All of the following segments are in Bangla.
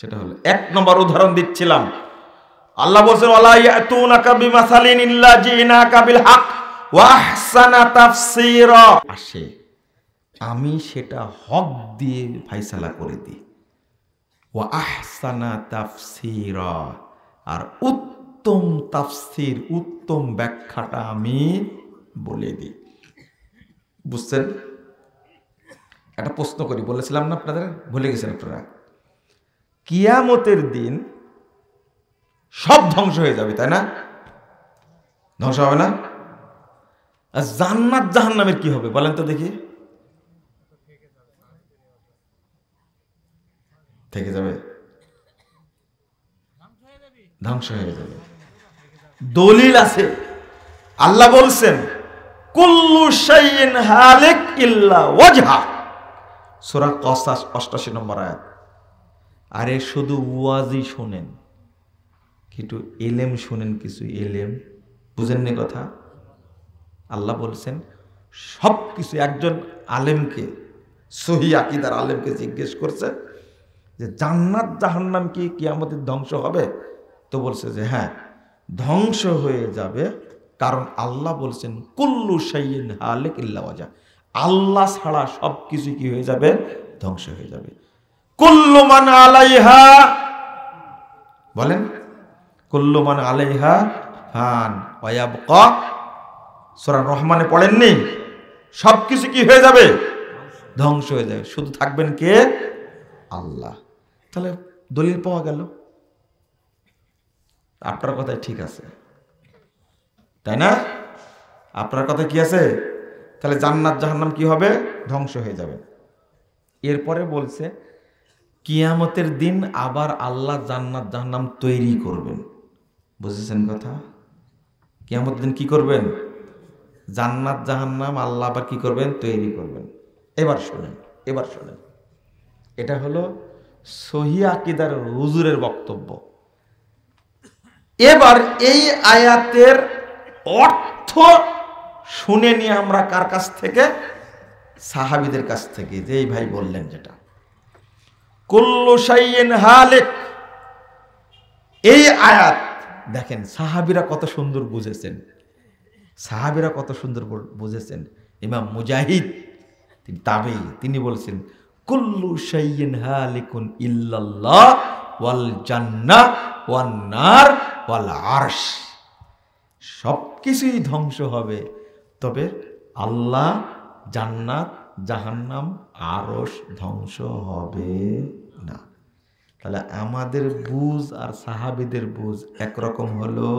সেটা হলো এক নম্বর উদাহরণ দিচ্ছিলাম আল্লাহ বলছেন আসে আমি সেটা হক দিয়ে ফয়সালা করে দিই ওয়া আহসানা তাফসির আর উত্তম তাফসির উত্তম ব্যাখ্যাটা আমি বলে দিই বুঝছেন একটা প্রশ্ন করি বলেছিলাম না আপনাদের ভুলে গেছেন আপনারা কিয়ামতের দিন সব ধ্বংস হয়ে যাবে তাই না ধ্বংস হবে না আর জান্নাত জাহান নামের কি হবে বলেন তো দেখি থেকে যাবে ধ্বংস হয়ে যাবে দলিল আছে আল্লাহ বলছেন কুল্লু শাইন হালেক ইল্লা ওয়াজহা সূরা কসাস 88 নম্বর আয়াত আরে শুধু ওয়াজই শোনেন কিন্তু এলেম শোনেন কিছু এলেম বুঝেন না কথা আল্লাহ বলছেন সব কিছু একজন আলেমকে সহি আকিদার আলেমকে জিজ্ঞেস করছে যে জান্নাত জাহান্নাম কি কি আমাদের ধ্বংস হবে তো বলছে যে হ্যাঁ ধ্বংস হয়ে যাবে কারণ আল্লাহ বলছেন কুল্লু সাইন হালেক ইল্লাওয়াজা আল্লাহ ছাড়া সব কিছু কি হয়ে যাবে ধ্বংস হয়ে যাবে কুল্লুমান আলাইহা বলেন কুল্লমান আলাইহা ফান ওয়াবক সোরান রহমানে পড়েননি সব কিছু কি হয়ে যাবে ধ্বংস হয়ে যাবে শুধু থাকবেন কে আল্লাহ তাহলে দলিল পাওয়া গেল আপনার কথাই ঠিক আছে তাই না আপনার কথা কি আছে তাহলে জান্নাত জাহান্নাম কি হবে ধ্বংস হয়ে যাবে এরপরে বলছে কিয়ামতের দিন আবার আল্লাহ জান্নাত জাহান্নাম তৈরি করবেন বুঝেছেন কথা কিয়ামতের দিন কি করবেন জান্নাত জাহান্নাম আল্লাহ আবার কি করবেন তৈরি করবেন এবার শোনেন এবার শোনেন এটা হলো সহি আকিদার হুজুরের বক্তব্য এবার এই আয়াতের অর্থ শুনে নিয়ে আমরা কার কাছ থেকে সাহাবিদের কাছ থেকে যে এই ভাই বললেন যেটা কুল্লু সাইয়েন হালেক এই আয়াত দেখেন সাহাবিরা কত সুন্দর বুঝেছেন সাহাবিরা কত সুন্দর বুঝেছেন ইমাম মুজাহিদ তিনি তাবে তিনি বলছেন কুল্লু সাইয়েন হালিকুন ইল্লাল্লাহ ওয়াল জান্না ওয়াল নার ওয়াল আর্শ সব কিছুই ধ্বংস হবে তবে আল্লাহ জান্নাত জাহান্নাম আরস ধ্বংস হবে না তাহলে আমাদের বুঝ আর সাহাবিদের বুঝ একরকম হলো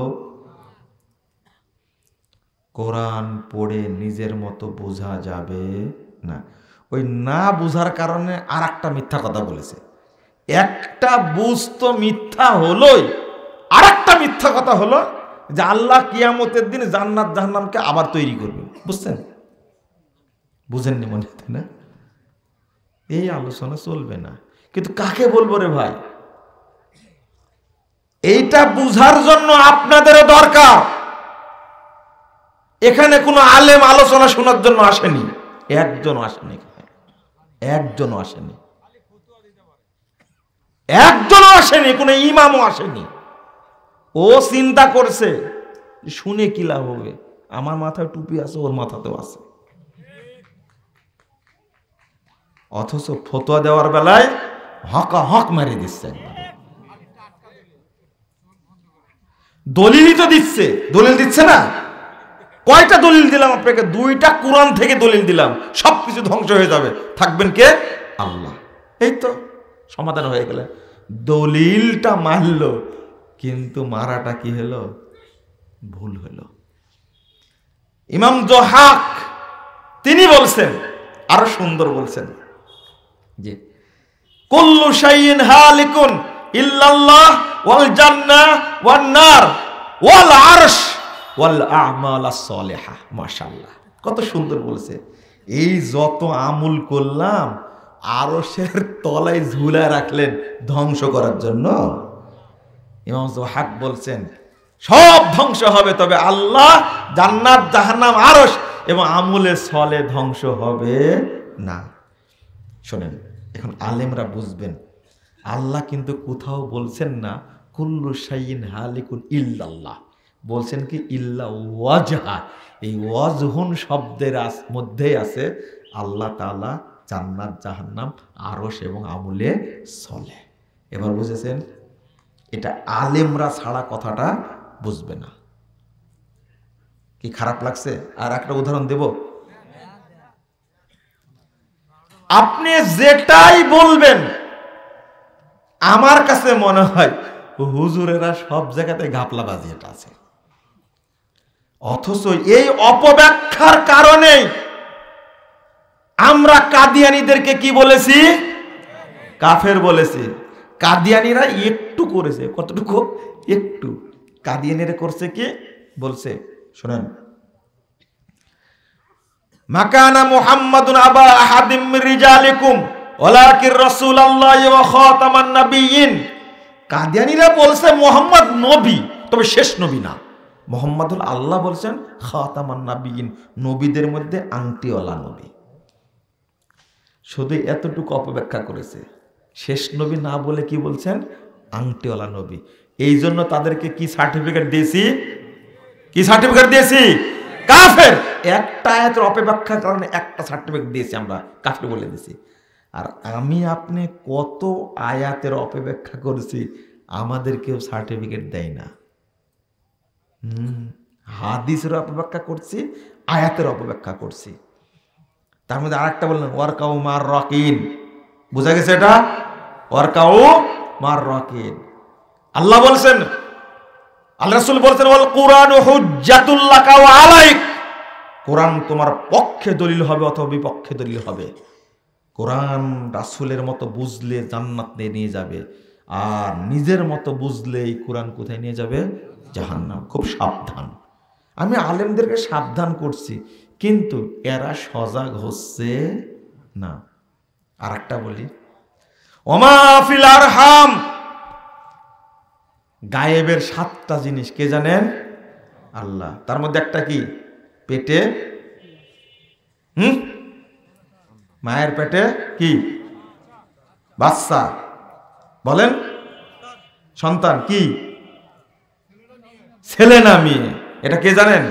কোরআন পড়ে নিজের মতো বোঝা যাবে না ওই না বোঝার কারণে আর একটা মিথ্যা কথা বলেছে একটা বুঝ তো মিথ্যা হলোই আর একটা মিথ্যা কথা হলো যে আল্লাহ কিয়ামতের দিন জান্নাত জাহান্নামকে আবার তৈরি করবে বুঝছেন বুঝেননি মনে হতে না এই আলোচনা চলবে না কিন্তু কাকে বলবো রে ভাই এইটা বুঝার জন্য আপনাদেরও দরকার এখানে কোনো আলেম আলোচনা শোনার জন্য আসেনি একজন আসেনি একজন আসেনি একজন আসেনি কোনো ইমামও আসেনি ও চিন্তা করছে শুনে কি লাভ হবে আমার মাথায় টুপি আছে ওর মাথাতেও আছে অথচ ফতোয়া দেওয়ার বেলায় হকা হক মারে দিচ্ছে দলিলই তো দিচ্ছে দলিল দিচ্ছে না কয়টা দলিল দিলাম আপনাকে দুইটা কোরআন থেকে দলিল দিলাম সব কিছু ধ্বংস হয়ে যাবে থাকবেন কে আল্লাহ এই তো সমাধান হয়ে গেলে দলিলটা মারল কিন্তু মারাটা কি হলো ভুল হল ইমাম জোহাক তিনি বলছেন আরো সুন্দর বলছেন যে কুল্লু শাইইন হালিকুন ইল্লাল্লাহ ওয়াল জান্নাহ ওয়ান নার ওয়াল আরশ ওয়াল আমাল সলেহা মাশাআল্লাহ কত সুন্দর বলেছে এই যত আমল করলাম আরশের তলায় ঝুলা রাখলেন ধ্বংস করার জন্য ইমাম হাক বলছেন সব ধ্বংস হবে তবে আল্লাহ জান্নাত জাহান্নাম আরশ এবং আমলে ছলে ধ্বংস হবে না শোনেন এখন আলেমরা বুঝবেন আল্লাহ কিন্তু কোথাও বলছেন না কুল্লু সাইন হালিকুন ইল্লাল্লাহ বলছেন কি ইল্লা ওয়াজহা এই ওয়াজহুন শব্দের মধ্যেই আছে আল্লাহ তালা জান্নাত জাহান্নাম আরস এবং আমুলে চলে এবার বুঝেছেন এটা আলেমরা ছাড়া কথাটা বুঝবে না কি খারাপ লাগছে আর একটা উদাহরণ দেবো আপনি যেটাই বলবেন আমার কাছে মনে হয় হুজুরেরা সব জায়গাতে ঘাপলা এটা আছে অথচ এই অপব্যাখ্যার কারণে আমরা কাদিয়ানিদেরকে কি বলেছি কাফের বলেছি কাদিয়ানিরা একটু করেছে কতটুকু একটু কাদিয়ানিরা করছে কি বলছে শোনেন মাকানা মুহাম্মাদুন আবা আহাদিম রিজালিকুম ওলাকির রাসূলুল্লাহ ওয়া খাতামান নাবিয়িন কাদিয়ানিরা বলছে মোহাম্মদ নবী তবে শেষ নবী না মোহাম্মদুল আল্লাহ বলছেন খাতামান নাবিয়িন নবীদের মধ্যে আংটিওয়ালা নবী শুধু এতটুকু অপব্যাখ্যা করেছে শেষ নবী না বলে কি বলছেন আংটিওয়ালা নবী এই জন্য তাদেরকে কি সার্টিফিকেট দিয়েছি কি সার্টিফিকেট দিয়েছি কাফের একটা আয়াতের অপেক্ষার কারণে একটা সার্টিফিকেট দিয়েছি আমরা কাফের বলে দিয়েছি আর আমি আপনি কত আয়াতের অপেক্ষা করেছি আমাদের কেউ সার্টিফিকেট দেয় না হাদিসের অপেক্ষা করছি আয়াতের অপেক্ষা করছি তার মধ্যে আরেকটা বললেন ওয়ার্কাউ মার রকিন বোঝা গেছে এটা ওয়ার্কাউ মার রকিন আল্লাহ বলছেন আল্লাহ রাসূল বল কোরআন কুরআন হুজ্জাতুল্লাহ ওয়া আলাইক কোরআন তোমার পক্ষে দলিল হবে অথবা বিপক্ষে দলিল হবে কোরআন রাসুলের মতো বুঝলে জান্নাতে নিয়ে যাবে আর নিজের মতো বুঝলে এই কোরআন কোথায় নিয়ে যাবে জাহান্নাম খুব সাবধান আমি আলেমদেরকে সাবধান করছি কিন্তু এরা সজাগ হচ্ছে না আর একটা বলি ওমাফিল আরহাম হাম গায়েবের সাতটা জিনিস কে জানেন আল্লাহ তার মধ্যে একটা কি পেটে হুম মায়ের পেটে কি বাচ্চা বলেন সন্তান কি ছেলে না মেয়ে এটা কে জানেন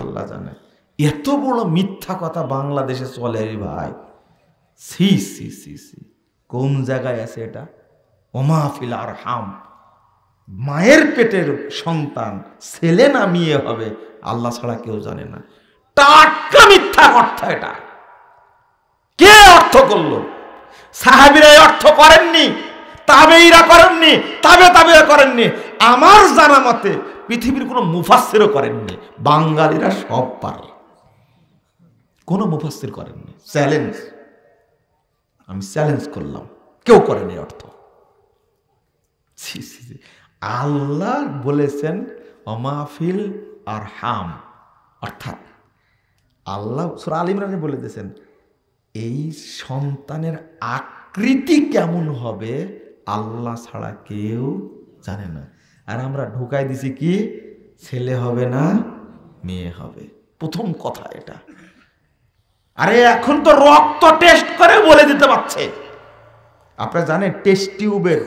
আল্লাহ জানে এত বড় মিথ্যা কথা বাংলাদেশে চলে রে ভাই সি সি সি সি কোন জায়গায় আছে এটা ওমাফিল আর হাম মায়ের পেটের সন্তান ছেলে না মেয়ে হবে আল্লাহ ছাড়া কেউ জানে না টাটকা মিথ্যা অর্থ এটা কে অর্থ করলো সাহাবিরা অর্থ করেননি তাবেইরা করেননি তাবে তাবে করেননি আমার জানা মতে পৃথিবীর কোনো মুফাসেরও করেননি বাঙালিরা সব পারে কোনো মুফাসের করেননি চ্যালেঞ্জ আমি চ্যালেঞ্জ করলাম কেউ করেনি অর্থ আল্লাহ বলেছেন অমাফিল আর হাম অর্থাৎ আল্লাহ সুরা আল ইমরানে বলে দিয়েছেন এই সন্তানের আকৃতি কেমন হবে আল্লাহ ছাড়া কেউ জানে না আর আমরা ঢুকাই দিছি কি ছেলে হবে না মেয়ে হবে প্রথম কথা এটা আরে এখন তো রক্ত টেস্ট করে বলে দিতে পারছে আপনারা জানেন টেস্ট টিউবের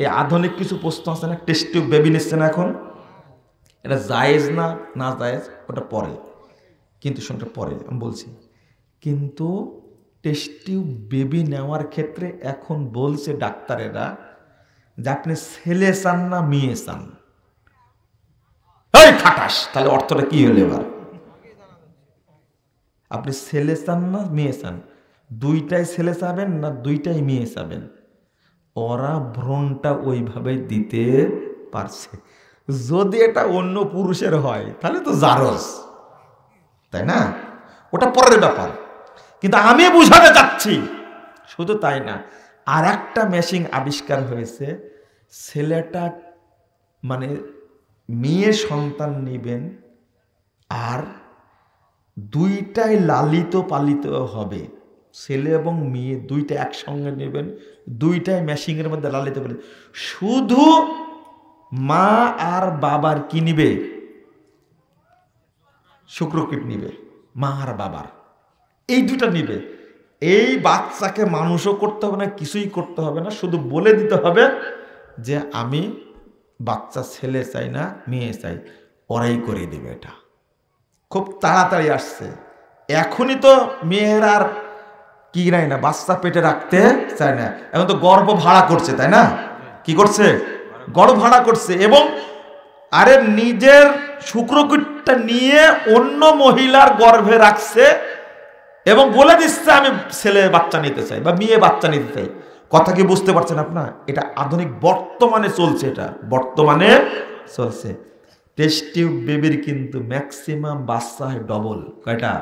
এই আধুনিক কিছু প্রশ্ন আছে না টেস্ট টিউব বেবি নিচ্ছে না এখন এটা জায়েজ না না জায়েজ ওটা পরে কিন্তু শুনটা পরে আমি বলছি কিন্তু টেস্ট টিউব বেবি নেওয়ার ক্ষেত্রে এখন বলছে ডাক্তারেরা যে আপনি ছেলে চান না মেয়ে চান এই খাটাস তাহলে অর্থটা কি হলো এবার আপনি ছেলে চান না মেয়ে চান দুইটাই ছেলে চাবেন না দুইটাই মেয়ে চাবেন ওরা ভ্রণটা ওইভাবে দিতে পারছে যদি এটা অন্য পুরুষের হয় তাহলে তো জারস তাই না ওটা পরের ব্যাপার কিন্তু আমি বুঝাতে চাচ্ছি শুধু তাই না আর একটা মেশিন আবিষ্কার হয়েছে ছেলেটা মানে মেয়ে সন্তান নেবেন আর দুইটাই লালিত পালিত হবে ছেলে এবং মেয়ে দুইটা একসঙ্গে নেবেন দুইটাই ম্যাশিংয়ের মধ্যে লালিতে পারে শুধু মা আর বাবার কি নিবে শুক্রকীট নিবে মা আর বাবার এই দুটা নিবে এই বাচ্চাকে মানুষও করতে হবে না কিছুই করতে হবে না শুধু বলে দিতে হবে যে আমি বাচ্চা ছেলে চাই না মেয়ে চাই ওরাই করে দেবে এটা খুব তাড়াতাড়ি আসছে এখনই তো মেয়ের আর কি নাই না বাচ্চা পেটে রাখতে চায় না এখন তো গর্ব ভাড়া করছে তাই না কি করছে গর্ব ভাড়া করছে এবং আরে নিজের শুক্রকুটটা নিয়ে অন্য মহিলার গর্ভে রাখছে এবং বলে দিচ্ছে আমি ছেলে বাচ্চা নিতে চাই বা মেয়ে বাচ্চা নিতে চাই কথা কি বুঝতে পারছেন আপনার এটা আধুনিক বর্তমানে চলছে এটা বর্তমানে চলছে টেস্টিউ বেবির কিন্তু ম্যাক্সিমাম বাচ্চা হয় ডবল কয়টা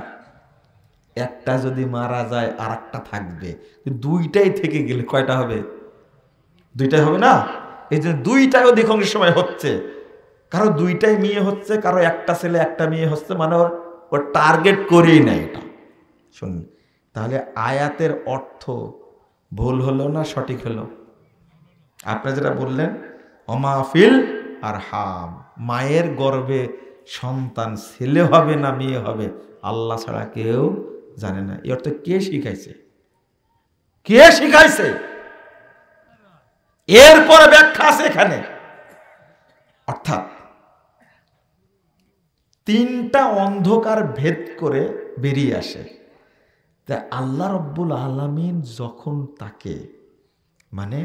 একটা যদি মারা যায় আর একটা থাকবে দুইটাই থেকে গেলে কয়টা হবে দুইটাই হবে না এই যে দুইটাই অধিকাংশ সময় হচ্ছে কারো দুইটাই মেয়ে হচ্ছে কারো একটা ছেলে একটা মেয়ে হচ্ছে মানে ওর ওর টার্গেট করেই নেয় এটা শুনুন তাহলে আয়াতের অর্থ ভুল হলো না সঠিক হলো আপনি যেটা বললেন অমাফিল আর হাম মায়ের গর্বে সন্তান ছেলে হবে না মেয়ে হবে আল্লাহ ছাড়া কেউ জানে না এই অর্থ কে শিখাইছে কে শিখাইছে এরপরে ব্যাখ্যা আছে এখানে অর্থাৎ তিনটা অন্ধকার ভেদ করে বেরিয়ে আসে তা আল্লাহ রব্বুল আলমিন যখন তাকে মানে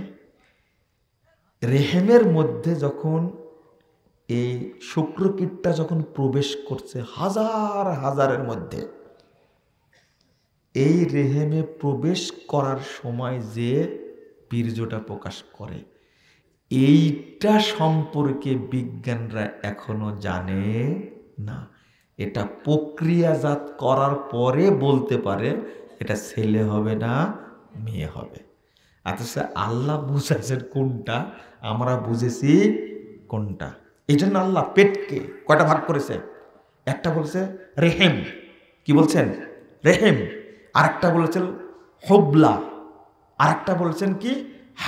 রেহেমের মধ্যে যখন এই শুক্রকীটটা যখন প্রবেশ করছে হাজার হাজারের মধ্যে এই রেহেমে প্রবেশ করার সময় যে বীর্যটা প্রকাশ করে এইটা সম্পর্কে বিজ্ঞানরা এখনো জানে না এটা প্রক্রিয়াজাত করার পরে বলতে পারে এটা ছেলে হবে না মেয়ে হবে অথচ আচ্ছা, আল্লাহ বুঝাইছেন কোনটা আমরা বুঝেছি কোনটা এই জন্য আল্লাহ পেটকে কয়টা ভাগ করেছে একটা বলছে রেহেম কি বলছেন রেহেম আরেকটা বলেছেন হোবলা আরেকটা বলেছেন কি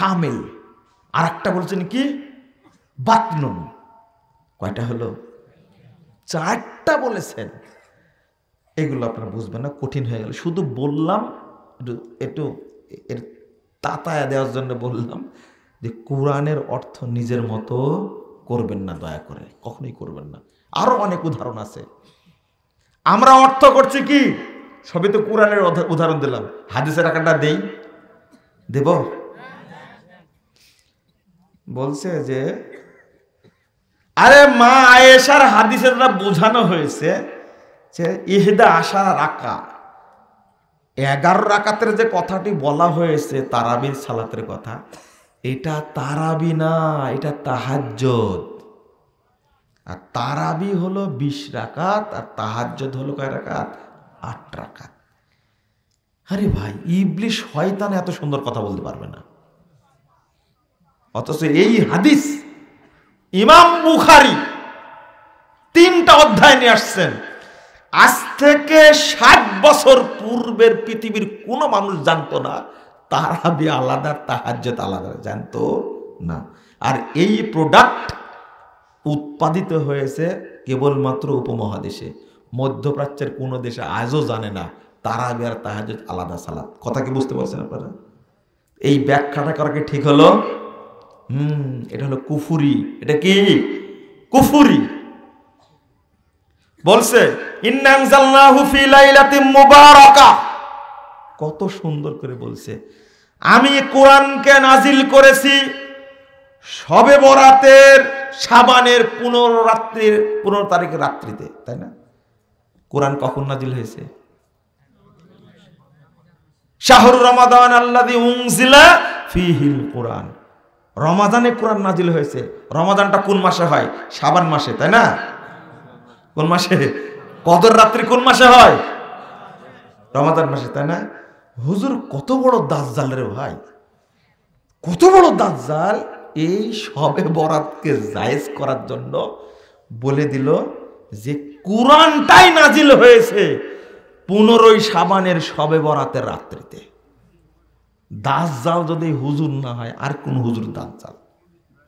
আর আরেকটা বলেছেন কি বাতনুন কয়টা হলো চারটা বলেছেন এগুলো আপনারা বুঝবেন না কঠিন হয়ে গেল শুধু বললাম একটু এর তাতায়া দেওয়ার জন্য বললাম যে কোরআনের অর্থ নিজের মতো করবেন না দয়া করে কখনোই করবেন না আরও অনেক উদাহরণ আছে আমরা অর্থ করছি কি সবই তো কোরআনের উদাহরণ দিলাম হাদিসের আকারটা দেই দেব বলছে যে আরে মা আয়েশার হাদিসের বোঝানো হয়েছে যে ইহদা আশা রাকা এগারো রাকাতের যে কথাটি বলা হয়েছে তারাবির সালাতের কথা এটা তারাবি না এটা তাহাজ্জত আর তারাবি হলো বিশ রাকাত আর তাহাজ্জত হলো কয় রাকাত আট রাকাত আরে ভাই ইবলিশ শয়তান এত সুন্দর কথা বলতে পারবে না অথচ এই হাদিস ইমাম বুখারি তিনটা অধ্যায় নিয়ে আসছেন আজ থেকে ষাট বছর পূর্বের পৃথিবীর কোনো মানুষ জানতো না তাহাবি আলাদা তাহাজ্যত আলাদা জানতো না আর এই প্রোডাক্ট উৎপাদিত হয়েছে কেবলমাত্র উপমহাদেশে মধ্যপ্রাচ্যের কোনো দেশে আজও জানে না তারা আর তাহাজ আলাদা সালাদ কথা কি বুঝতে পারছেন আপনারা এই ব্যাখ্যাটা করা কি ঠিক হলো হুম এটা হলো কুফুরি এটা কি কুফুরি বলছে কত সুন্দর করে বলছে আমি কোরআনকে নাজিল করেছি সবে বরাতের সাবানের পুনর রাত্রির পনেরো তারিখের রাত্রিতে তাই না কোরআন কখন নাজিল হয়েছে শাহরু রমাদান আল্লাদি উংজিলা ফিহিল কোরআন রমাদানে কোরআন নাজিল হয়েছে রমাদানটা কোন মাসে হয় সাবান মাসে তাই না কোন মাসে কদর রাত্রি কোন মাসে হয় রমাদান মাসে তাই না হুজুর কত বড় দাজ্জাল রে ভাই কত বড় দাজ্জাল এই সবে বরাতকে জায়েজ করার জন্য বলে দিল যে কোরআনটাই নাজিল হয়েছে পনেরোই সাবানের সবে বরাতের রাত্রিতে দাস জাল যদি হুজুর না হয় আর কোন হুজুর দাস জাল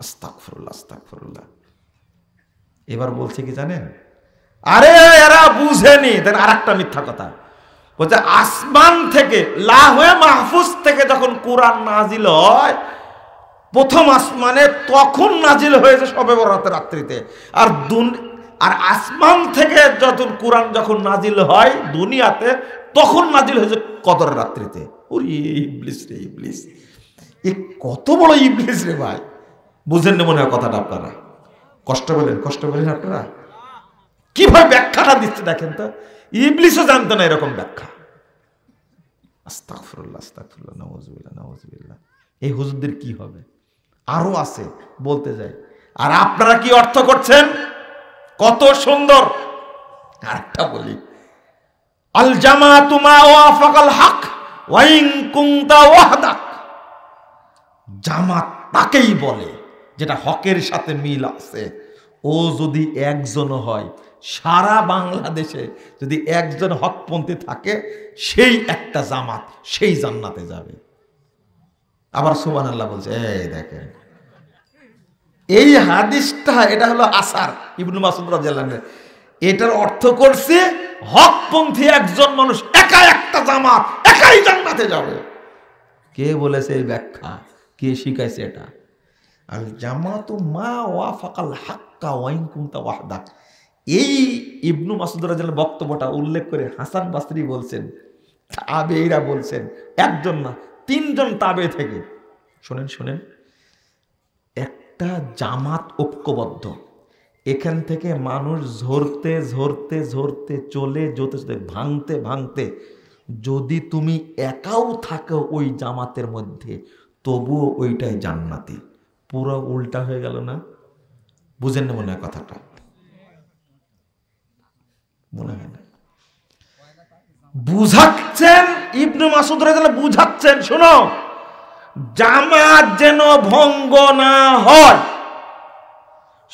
আস্তাকুল্লাহ এবার বলছে কি জানেন আরে এরা বুঝেনি দেন আর একটা মিথ্যা কথা বলছে আসমান থেকে লাহে মাহফুজ থেকে যখন কোরআন নাজিল হয় প্রথম আসমানে তখন নাজিল হয়েছে সবে বরাতে রাত্রিতে আর আর আসমান থেকে যখন কোরআন যখন নাজিল হয় দুনিয়াতে তখন নাজিল হয়েছে কদর রাত্রিতে ওরে ইবলিস রে ইবলিস এ কত বড় ইবলিস রে ভাই বুঝেন না মনে হয় কথাটা আপনারা কষ্ট বলেন কষ্ট বলেন আপনারা কিভাবে ব্যাখ্যাটা দিচ্ছে দেখেন তো ইবলিসও জানতো না এরকম ব্যাখ্যা আস্তাকফরুল্লাহ আস্তাকফরুল্লাহ নওয়াজবিল্লাহ নওয়াজবিল্লাহ এই হুজুরদের কি হবে আরও আছে বলতে যাই আর আপনারা কি অর্থ করছেন কত সুন্দর আরেকটা বলি আল জামা তুমা আফাকাল হক ওয়াইং কুংতা ওয়াহদাক জামাত তাকেই বলে যেটা হকের সাথে মিল আছে ও যদি একজনও হয় সারা বাংলাদেশে যদি একজন হকপন্থী থাকে সেই একটা জামাত সেই জান্নাতে যাবে আবার সুবান আল্লাহ বলছে এই দেখেন এই হাদিসটা এটা হলো আসার ইবনু মাসুদ রাজিয়ালের এটার অর্থ করছে হকপন্থী একজন মানুষ একা একটা জামাত একাই জান্নাতে যাবে কে বলেছে এই ব্যাখ্যা কে শিখাইছে এটা আল জামাত মা ওয়া ওয়াফাকাল হাক্কা ওয়াইন কুমতা ওয়াহদাক এই ইবনু মাসুদ রাজিয়ালের বক্তব্যটা উল্লেখ করে হাসান বাসরি বলছেন তাবেইরা বলছেন একজন না তিনজন তাবে থেকে শোনেন শোনেন একটা জামাত ঐক্যবদ্ধ এখান থেকে মানুষ ঝরতে ঝরতে ঝরতে চলে যেতে যেতে ভাঙতে ভাঙতে যদি তুমি একাও থাকো ওই জামাতের মধ্যে তবুও ওইটাই জান্নাতি পুরো উল্টা হয়ে গেল না বুঝেন না মনে হয় কথাটা মনে হয় না বুঝাচ্ছেন ইবনু মাসুদ রাজাল বুঝাচ্ছেন শোনো জামাত যেন ভঙ্গ না হয়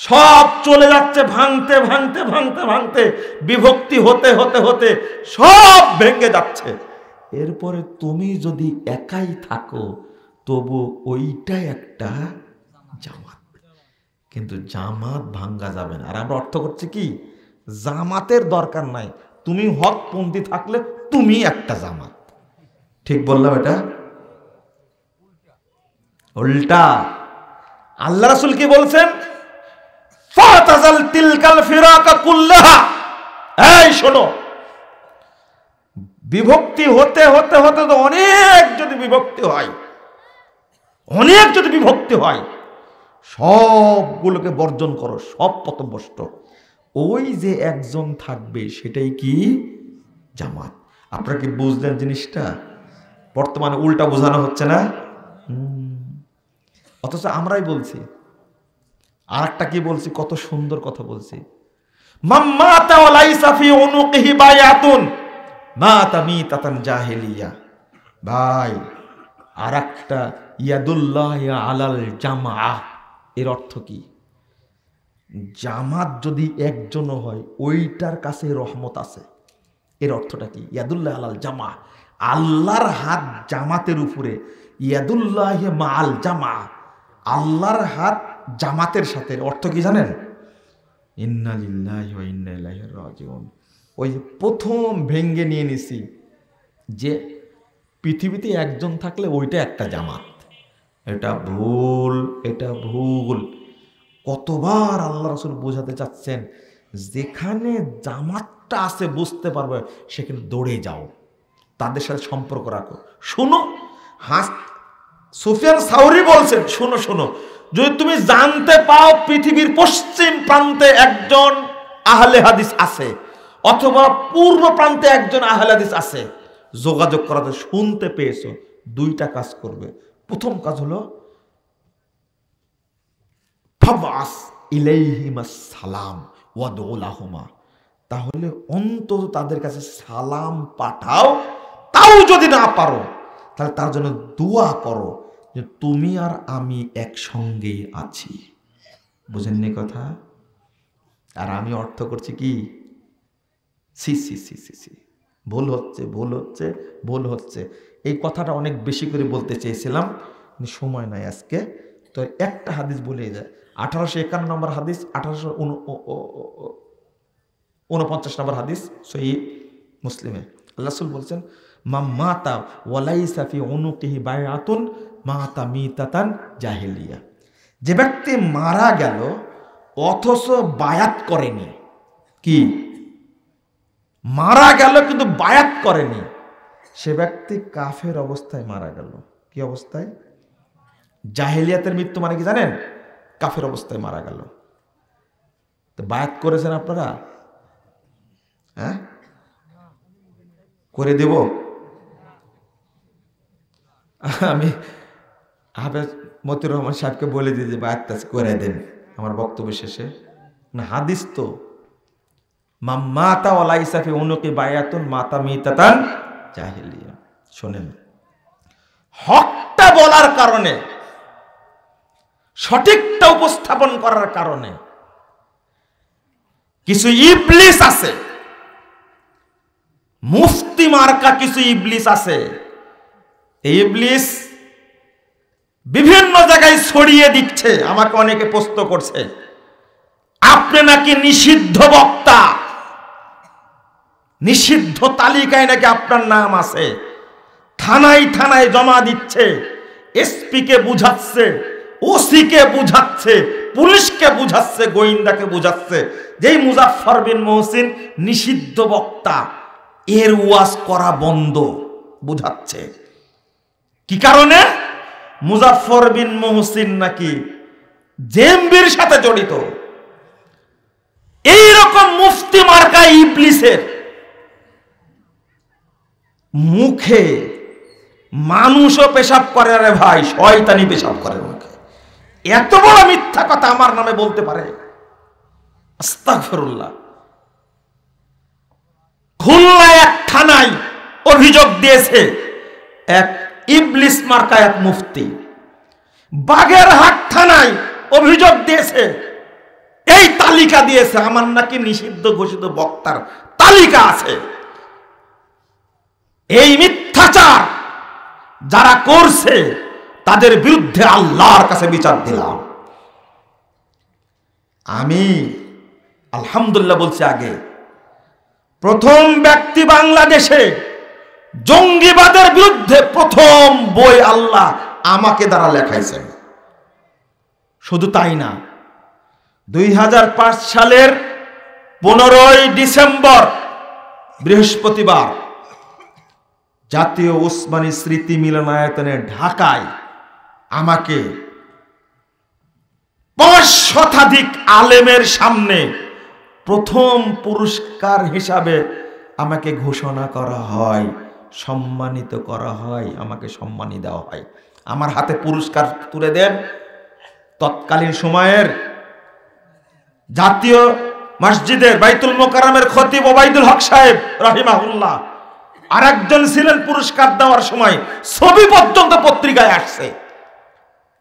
সব চলে যাচ্ছে ভাঙতে ভাঙতে ভাঙতে ভাঙতে বিভক্তি হতে হতে হতে সব ভেঙে যাচ্ছে এরপরে তুমি যদি একাই থাকো তবু ওইটাই একটা জামাত কিন্তু জামাত ভাঙ্গা যাবে না আর আমরা অর্থ করছি কি জামাতের দরকার নাই তুমি হকপন্থী থাকলে তুমি একটা জামাত ঠিক বললাম এটা উল্টা আল্লাহ রাসুল কি বলছেন এই শোনো বিভক্তি হতে হতে হতে তো অনেক যদি বিভক্তি হয় অনেক যদি বিভক্তি হয় সবগুলোকে বর্জন করো সব পতভ্যষ্ট ওই যে একজন থাকবে সেটাই কি জামাত আপনারা কি বুঝলেন জিনিসটা বর্তমানে উল্টা বোঝানো হচ্ছে না হুম অথচ আমরাই বলছি আর একটা কি বলছি কত সুন্দর কথা বলছি ভাই আর একটা ইয়াদুল্লাহ আলাল জামা এর অর্থ কি জামাত যদি একজনও হয় ওইটার কাছে রহমত আছে এর অর্থটা কি ইয়াদুল্লাহ আলাল জামা আল্লাহর হাত জামাতের উপরে ইয়াদুল্লাহ মা আল জামা আল্লাহর হাত জামাতের সাথে অর্থ কি জানেন ইন্নালিল্লাহন ওই প্রথম ভেঙ্গে নিয়ে নিছি যে পৃথিবীতে একজন থাকলে ওইটা একটা জামাত এটা ভুল এটা ভুল কতবার আল্লাহ রসুল বোঝাতে চাচ্ছেন যেখানে জামাতটা আছে বুঝতে পারবে সেখানে দৌড়ে যাও তাদের সাথে সম্পর্ক রাখো শোনো হাস সুফিয়ান সাউরি বলছেন শোনো শোনো যদি তুমি জানতে পাও পৃথিবীর পশ্চিম প্রান্তে একজন আহলে হাদিস আছে অথবা পূর্ব প্রান্তে একজন আহলে হাদিস আছে যোগাযোগ করাতে শুনতে পেয়েছ দুইটা কাজ করবে প্রথম কাজ হলো ফাবাস ইলাইহিমা সালাম ওয়াদুলাহমা তাহলে অন্তত তাদের কাছে সালাম পাঠাও তাও যদি না পারো তাহলে তার জন্য দোয়া করো যে তুমি আর আমি একসঙ্গে আছি নি কথা আর আমি অর্থ করছি কি সি সি সি সি সি ভুল হচ্ছে ভুল হচ্ছে ভুল হচ্ছে এই কথাটা অনেক বেশি করে বলতে চেয়েছিলাম সময় নাই আজকে তো একটা হাদিস বলে যায় আঠারোশো একান্ন নম্বর হাদিস আঠারোশো উনপঞ্চাশ নম্বর হাদিস সহি মুসলিমে আল্লাহ বলছেন মা মাতা ওয়ালাই সাফি অনুকিহি আতুন মাতা মিতাতান জাহেলিয়া যে ব্যক্তি মারা গেল অথচ বায়াত করেনি কি মারা গেল কিন্তু বায়াত করেনি সে ব্যক্তি কাফের অবস্থায় মারা গেল কি অবস্থায় জাহেলিয়াতের মৃত্যু মানে কি জানেন কাফের অবস্থায় মারা গেল তো বায়াত করেছেন আপনারা হ্যাঁ করে দেব আমি হাফেজ মতিউর রহমান সাহেবকে বলে দিই যে বায়াত করে দেন আমার বক্তব্য শেষে না মানে হাদিস তো মাতা ওলা ইসাফি অনুকে বায়াতুন মাতা মিতাতান জাহিলিয়া শোনেন হকটা বলার কারণে সঠিকটা উপস্থাপন করার কারণে কিছু ইবলিস আছে মুফতি মার্কা কিছু ইবলিস আছে এই ইবলিস বিভিন্ন জায়গায় ছড়িয়ে দিচ্ছে আমাকে অনেকে প্রস্ত করছে আপনি নাকি নিষিদ্ধ বক্তা নিষিদ্ধ তালিকায় নাকি আপনার নাম আছে থানায় থানায় জমা দিচ্ছে এসপিকে বুঝাচ্ছে ওসিকে বুঝাচ্ছে পুলিশকে বুঝাচ্ছে গোয়েন্দাকে বুঝাচ্ছে যেই মুজাফর বিন মহসিন নিষিদ্ধ বক্তা এর ওয়াজ করা বন্ধ বুঝাচ্ছে কি কারণে মুজাফর বিন মহসিন নাকি জেএমবির সাথে জড়িত এইরকম মুফতি মার্কা ইবলিসের মুখে মানুষও পেশাব করে রে ভাই শয়তানি পেশাব করে মুখে এত বড় মিথ্যা কথা আমার নামে বলতে পারে আস্তাগফিরুল্লাহ খুলনা এক থানায় অভিযোগ দিয়েছে এক ইবলিস মার্কায়াত মুফতি বাগের হাট থানায় অভিযোগ দিয়েছে এই তালিকা দিয়েছে আমার নাকি নিষিদ্ধ ঘোষিত বক্তার তালিকা আছে এই মিথ্যাচার যারা করছে তাদের বিরুদ্ধে আল্লাহর কাছে বিচার দিলাম আমি আলহামদুল্লাহ বলছি আগে প্রথম ব্যক্তি বাংলাদেশে জঙ্গিবাদের বিরুদ্ধে প্রথম বই আল্লাহ আমাকে দ্বারা লেখাইছেন শুধু তাই না দুই সালের পনেরোই ডিসেম্বর বৃহস্পতিবার জাতীয় উসমানী স্মৃতি মিলনায়তনে ঢাকায় আমাকে পাঁচ শতাধিক আলেমের সামনে প্রথম পুরস্কার হিসাবে আমাকে ঘোষণা করা হয় সম্মানিত করা হয় আমাকে সম্মানী দেওয়া হয় আমার হাতে পুরস্কার তুলে দেন তৎকালীন সময়ের জাতীয় মসজিদের বাইতুল মোকারামের খতিব ওবাইদুল হক সাহেব রহিমাহুল্লাহ আর একজন ছিলেন পুরস্কার দেওয়ার সময় ছবি পর্যন্ত পত্রিকায় আসছে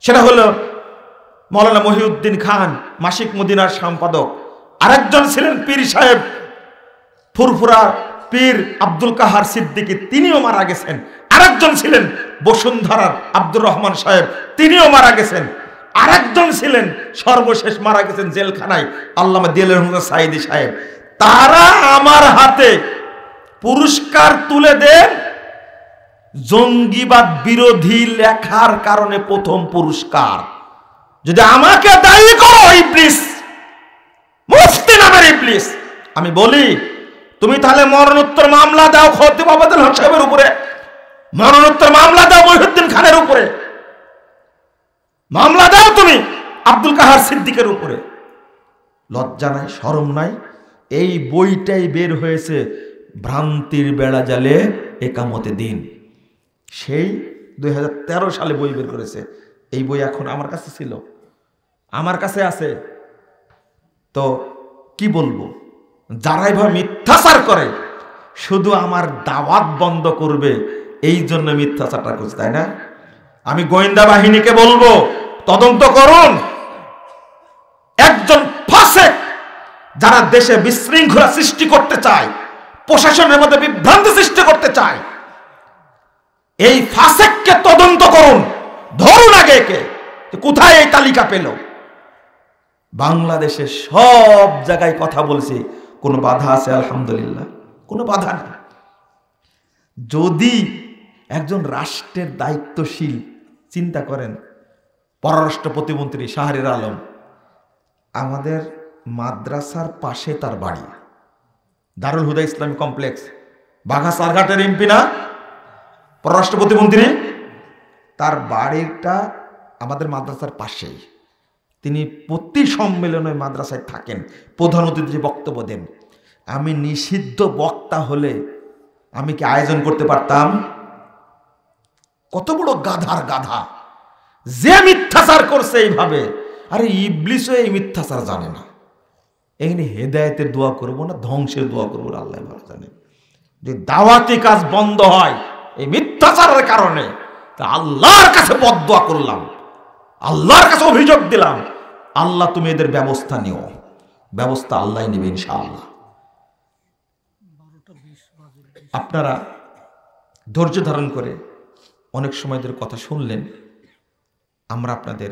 সেটা হলো মৌলানা মহিউদ্দিন খান মাসিক মদিনার সম্পাদক আরেকজন ছিলেন পীর সাহেব ফুরফুরা পীর আব্দুল কাহার সিদ্দিকি তিনিও মারা গেছেন আরেকজন ছিলেন বসুন্ধরার আব্দুর রহমান সাহেব তিনিও মারা গেছেন আরেকজন ছিলেন সর্বশেষ মারা গেছেন জেলখানায় আল্লামা দিল রহমান সাইদি সাহেব তারা আমার হাতে পুরস্কার তুলে দেন জঙ্গিবাদ বিরোধী লেখার কারণে প্রথম পুরস্কার যদি আমাকে দায়ী করো ইবলিস মুফতি নামের ইবলিস আমি বলি তুমি তাহলে মরণোত্তর মামলা দাও খতিব আবাদুল হক সাহেবের উপরে মরণোত্তর মামলা দাও মহিউদ্দিন খানের উপরে মামলা দাও তুমি আব্দুল কাহার সিদ্দিকের উপরে লজ্জা নাই সরম নাই এই বইটাই বের হয়েছে ভ্রান্তির বেড়া জালে একামতে দিন সেই দুই সালে বই বের করেছে এই বই এখন আমার কাছে ছিল আমার কাছে আছে তো কি বলবো যারাই ভাবে মিথ্যাচার করে শুধু আমার দাওয়াত বন্ধ করবে এই জন্য মিথ্যাচারটা করছে তাই না আমি গোয়েন্দা বাহিনীকে বলবো তদন্ত করুন একজন ফাঁসে যারা দেশে বিশৃঙ্খলা সৃষ্টি করতে চায় প্রশাসনের মধ্যে বিভ্রান্ত সৃষ্টি করতে চায় এই ফাঁসেককে তদন্ত করুন ধরুন আগে একে কোথায় এই তালিকা পেল বাংলাদেশে সব জায়গায় কথা বলছি কোনো বাধা আছে আলহামদুলিল্লাহ কোনো বাধা নেই যদি একজন রাষ্ট্রের দায়িত্বশীল চিন্তা করেন পররাষ্ট্র প্রতিমন্ত্রী শাহরির আলম আমাদের মাদ্রাসার পাশে তার বাড়ি দারুল হুদা ইসলামী কমপ্লেক্স বাঘা সারঘাটের এমপি না পররাষ্ট্র প্রতিমন্ত্রী তার বাড়িটা আমাদের মাদ্রাসার পাশেই তিনি প্রতি সম্মেলনে মাদ্রাসায় থাকেন প্রধান অতিথি বক্তব্য দেন আমি নিষিদ্ধ বক্তা হলে আমি কি আয়োজন করতে পারতাম কত বড় গাধার গাধা যে মিথ্যাচার করছে এইভাবে আরে ইবলিস এই মিথ্যাচার জানে না এখানে হেদায়তের দোয়া করবো না ধ্বংসের দোয়া করবো না আল্লাহ ভালো জানেন যে দাওয়াতি কাজ বন্ধ হয় এই মিথ্যাচারের কারণে তা আল্লাহর কাছে বদ দোয়া করলাম আল্লাহর কাছে অভিযোগ দিলাম আল্লাহ তুমি এদের ব্যবস্থা নিও ব্যবস্থা আল্লাহ নেবেন ইনশাআল্লাহ আপনারা ধৈর্য ধারণ করে অনেক সময় এদের কথা শুনলেন আমরা আপনাদের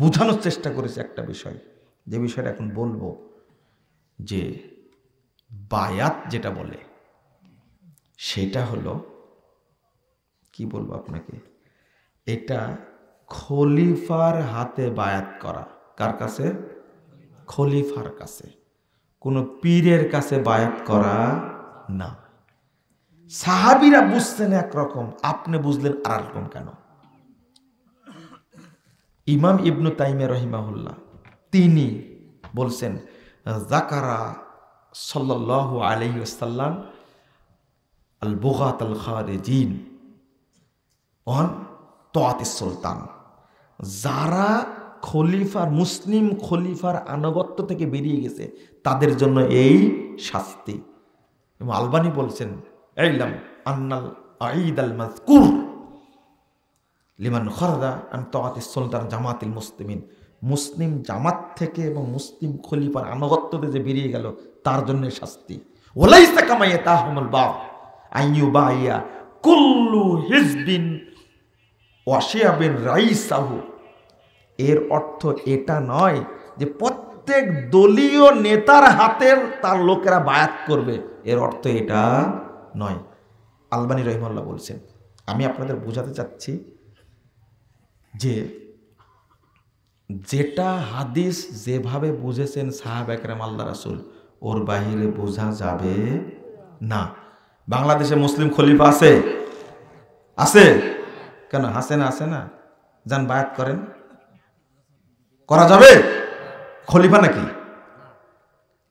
বোঝানোর চেষ্টা করেছি একটা বিষয় যে বিষয়টা এখন বলবো যে বায়াত যেটা বলে সেটা হলো কি বলবো আপনাকে এটা খলিফার হাতে বায়াত করা কার কাছে খলিফার কাছে কোনো পীরের কাছে বায়াত করা না সাহাবিরা বুঝতেন একরকম আপনি বুঝলেন আর রকম কেন ইমাম ইবনু তাইমে রহিমাহুল্লাহ তিনি বলছেন জাকারা সাল্লাহ আলহিউসাল্লাম আল বোগাত আল খারেজিন অন তোয়াতিস সুলতান যারা খলিফার মুসলিম খলিফার আনুগত্য থেকে বেরিয়ে গেছে তাদের জন্য এই শাস্তি এবং আলবানি বলছেন এইলাম আন্নাল আইদ আল মাজকুর লিমান খরদা আন তোয়াতি সুলতান জামাতিল মুসলিমিন মুসলিম জামাত থেকে এবং মুসলিম খলিফার আনুগত্যতে যে বেরিয়ে গেল তার জন্য শাস্তি ওলাইসা কামাইয়া তাহমল বাপ আইয়ু বা কুল্লু হিজবিন ওয়াশিয়াবেন রাইসাহু এর অর্থ এটা নয় যে প্রত্যেক দলীয় নেতার হাতের তার লোকেরা বায়াত করবে এর অর্থ এটা নয় আলবানি রহিমাল্লাহ বলছেন আমি আপনাদের বোঝাতে চাচ্ছি যে যেটা হাদিস যেভাবে বুঝেছেন সাহাব একরাম আল্লাহ রাসুল ওর বাহিরে বোঝা যাবে না বাংলাদেশে মুসলিম খলিফা আছে আছে কেন না আসে না যান বায়াত করেন করা যাবে খলিফা নাকি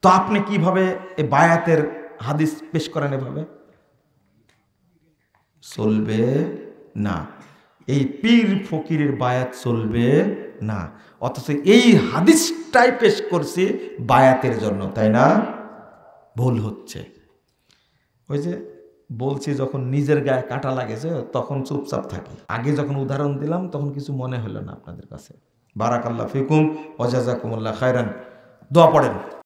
তো আপনি কিভাবে এই বায়াতের হাদিস পেশ করেন এভাবে চলবে না এই পীর ফকিরের বায়াত চলবে না অথচ এই হাদিসটাই পেশ করছি বায়াতের জন্য তাই না ভুল হচ্ছে ওই যে বলছি যখন নিজের গায়ে কাটা লাগেছে তখন চুপচাপ থাকি আগে যখন উদাহরণ দিলাম তখন কিছু মনে হলো না আপনাদের কাছে বারাকাল্লা ফিকুম কুমল্লা খায়রান দোয়া পড়েন